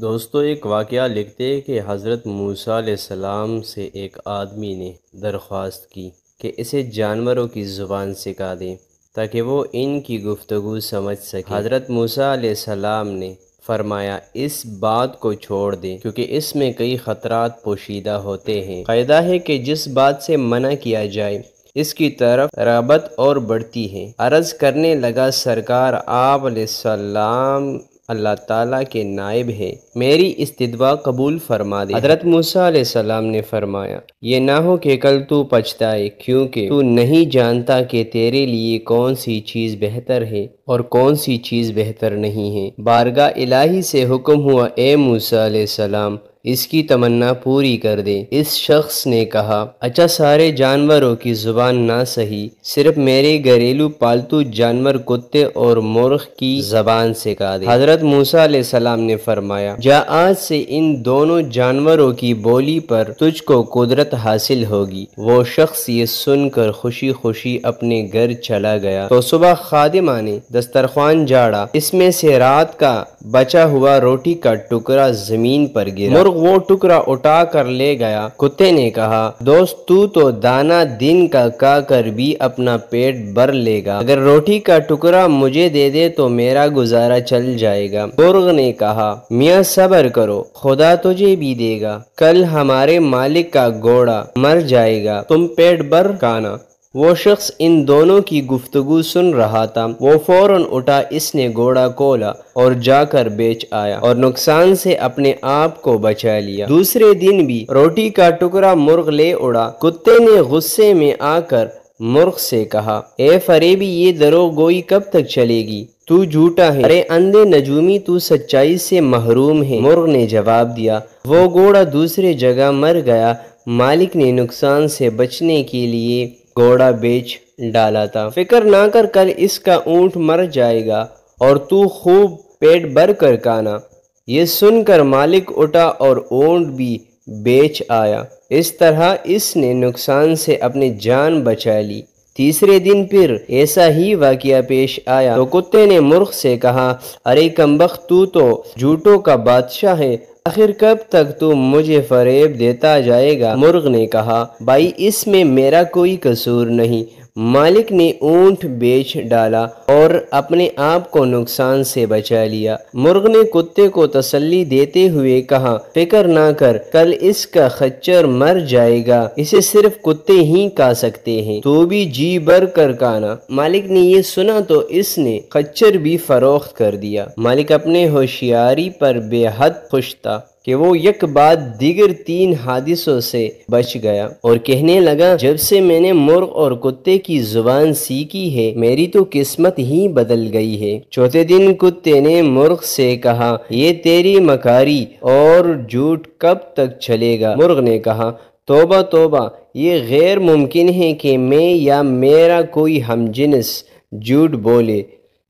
दोस्तों एक वाक़ लिखते हैं कि हज़रत मूसा सलाम से एक आदमी ने दरख्वास्त की कि इसे जानवरों की ज़ुबान सिखा दें ताकि वो इनकी गुफ्तु समझ सके हज़रत मूसा सलाम ने फरमाया इस बात को छोड़ दें क्योंकि इसमें कई ख़तरा पोशीदा होते हैं फायदा है कि जिस बात से मना किया जाए इसकी तरफ रबत और बढ़ती है अर्ज़ करने लगा सरकार आप अल्लाह ताला के नायब हैं मेरी इस्तवा कबूल फरमा दे हजरत मूसा सलाम ने फरमाया ये ना हो कि कल तू पछताए क्योंकि तू नहीं जानता कि तेरे लिए कौन सी चीज़ बेहतर है और कौन सी चीज़ बेहतर नहीं है बारगा इलाही से हुक्म हुआ ए मूसा सलाम इसकी तमन्ना पूरी कर दे इस शख्स ने कहा अच्छा सारे जानवरों की जुबान ना सही सिर्फ मेरे घरेलू पालतू जानवर कुत्ते और मोरख की जबान से कहा दे हजरत मूसा सलाम ने फरमाया जा आज से इन दोनों जानवरों की बोली पर तुझको कुदरत हासिल होगी वो शख्स ये सुनकर खुशी खुशी अपने घर चला गया तो सुबह खादिमा ने दस्तरखान जाड़ा इसमें से रात का बचा हुआ रोटी का टुकड़ा जमीन पर गिरा वो टुकड़ा उठा कर ले गया कुत्ते ने कहा दोस्त तू तो दाना दिन का का कर भी अपना पेट भर लेगा अगर रोटी का टुकड़ा मुझे दे दे तो मेरा गुजारा चल जाएगा बुर्ग ने कहा मियाँ सबर करो खुदा तुझे भी देगा कल हमारे मालिक का घोड़ा मर जाएगा तुम पेट भर खाना वो शख्स इन दोनों की गुफ्तगु सुन रहा था वो फौरन उठा इसने घोड़ा खोला और जाकर बेच आया और नुकसान से अपने आप को बचा लिया दूसरे दिन भी रोटी का टुकड़ा मुर्ग ले उड़ा कुत्ते ने गुस्से में आकर मुर्ख से कहा ए फरेबी ये दरो गोई कब तक चलेगी तू झूठा है अरे अंधे नजूमी तू सच्चाई से महरूम है मुर्ग ने जवाब दिया वो घोड़ा दूसरे जगह मर गया मालिक ने नुकसान से बचने के लिए घोड़ा बेच डाला था फिक्र ना कर कल इसका ऊँट मर जाएगा और तू खूब पेट भर कर काना ये सुनकर मालिक उठा और ऊँट भी बेच आया इस तरह इसने नुकसान से अपनी जान बचा ली तीसरे दिन फिर ऐसा ही वाकया पेश आया तो कुत्ते ने मुर्ख से कहा अरे कम्बक तू तो झूठों का बादशाह है आखिर कब तक तू मुझे फरेब देता जाएगा मुर्ग ने कहा भाई इसमें मेरा कोई कसूर नहीं मालिक ने ऊंट बेच डाला और अपने आप को नुकसान से बचा लिया मुर्ग ने कुत्ते को तसल्ली देते हुए कहा फिक्र ना कर कल इसका खच्चर मर जाएगा इसे सिर्फ कुत्ते ही का सकते हैं तो भी जी भर कर काना मालिक ने ये सुना तो इसने खच्चर भी फरोख्त कर दिया मालिक अपने होशियारी पर बेहद खुश था कि वो यक बाद दीगर तीन हादिसों से बच गया और कहने लगा जब से मैंने मुर्ग और कुत्ते की जुबान सीखी है मेरी तो किस्मत ही बदल गई है चौथे दिन कुत्ते ने मुर्ग से कहा ये तेरी मकारी और झूठ कब तक चलेगा मुर्ग ने कहा तोबा तोबा ये गैर मुमकिन है कि मैं या मेरा कोई हमजिनस झूठ बोले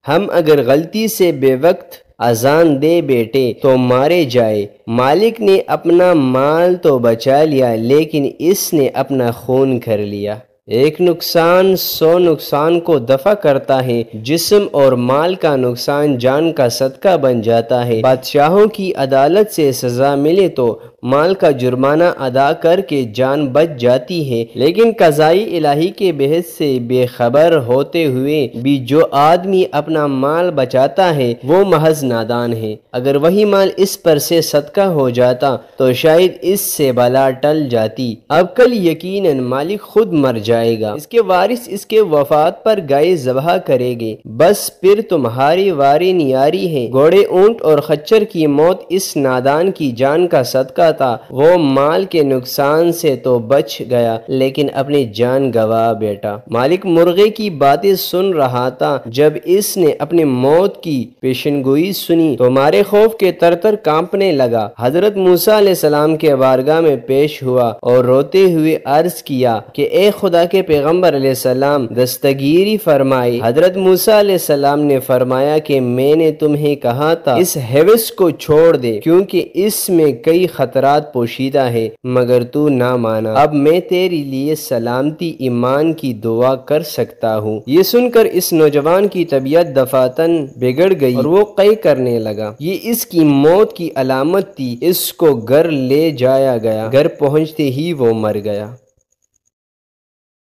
हम अगर गलती से बेवक्त अजान दे बेटे तो मारे जाए मालिक ने अपना माल तो बचा लिया लेकिन इसने अपना खून कर लिया एक नुकसान सौ नुकसान को दफा करता है जिस्म और माल का नुकसान जान का सदका बन जाता है बादशाहों की अदालत से सजा मिले तो माल का जुर्माना अदा करके जान बच जाती है लेकिन कजाई इलाही के बेहद से बेखबर होते हुए भी जो आदमी अपना माल बचाता है वो महज नादान है अगर वही माल इस पर से सदका हो जाता तो शायद इससे बला टल जाती अब कल यकीन मालिक खुद मर जाए जाएगा इसके वारिस इसके वफात पर गाय जबह करेगी बस फिर तुम्हारी वारी नियारी है घोड़े ऊंट और खच्चर की मौत इस नादान की जान का सदका था वो माल के नुकसान से तो बच गया लेकिन अपनी जान गवा बेटा मालिक मुर्गे की बातें सुन रहा था जब इसने अपनी मौत की पेशन सुनी तो मारे खौफ के तर तर कांपने लगा हजरत मूसा सलाम के बारगा में पेश हुआ और रोते हुए अर्ज किया कि ए खुदा के पैगम्बर सलाम दस्तगीरी फरमाई हजरत मूसा सलाम ने फरमाया कि मैंने तुम्हें कहा था इस हेविस को छोड़ दे क्योंकि इसमें कई खतरात पोशीदा है मगर तू ना माना अब मैं तेरे लिए सलामती ईमान की दुआ कर सकता हूँ ये सुनकर इस नौजवान की तबीयत दफातन बिगड़ गई और वो कई करने लगा ये इसकी मौत की अलामत थी इसको घर ले जाया गया घर पहुँचते ही वो मर गया